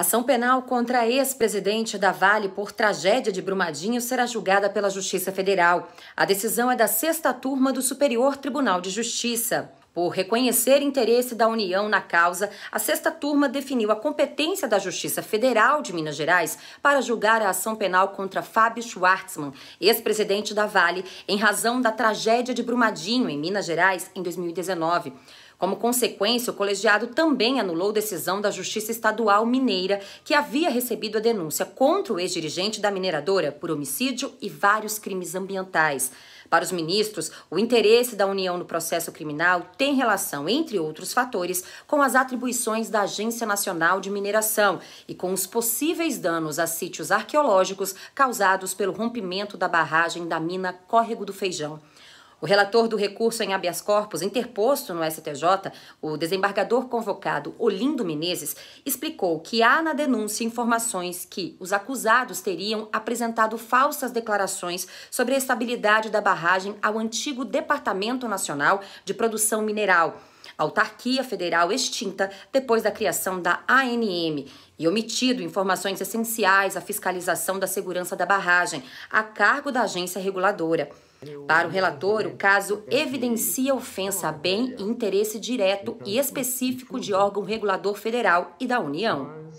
Ação penal contra ex-presidente da Vale por tragédia de Brumadinho será julgada pela Justiça Federal. A decisão é da sexta turma do Superior Tribunal de Justiça. Por reconhecer interesse da União na causa, a sexta turma definiu a competência da Justiça Federal de Minas Gerais para julgar a ação penal contra Fábio Schwartzman, ex-presidente da Vale, em razão da tragédia de Brumadinho, em Minas Gerais, em 2019. Como consequência, o colegiado também anulou decisão da Justiça Estadual Mineira, que havia recebido a denúncia contra o ex-dirigente da mineradora por homicídio e vários crimes ambientais. Para os ministros, o interesse da União no processo criminal tem relação, entre outros fatores, com as atribuições da Agência Nacional de Mineração e com os possíveis danos a sítios arqueológicos causados pelo rompimento da barragem da mina Córrego do Feijão. O relator do recurso em habeas corpus interposto no STJ, o desembargador convocado Olindo Menezes, explicou que há na denúncia informações que os acusados teriam apresentado falsas declarações sobre a estabilidade da barragem ao antigo Departamento Nacional de Produção Mineral autarquia federal extinta depois da criação da ANM e omitido informações essenciais à fiscalização da segurança da barragem, a cargo da agência reguladora. Para o relator, o caso evidencia ofensa a bem e interesse direto e específico de órgão regulador federal e da União.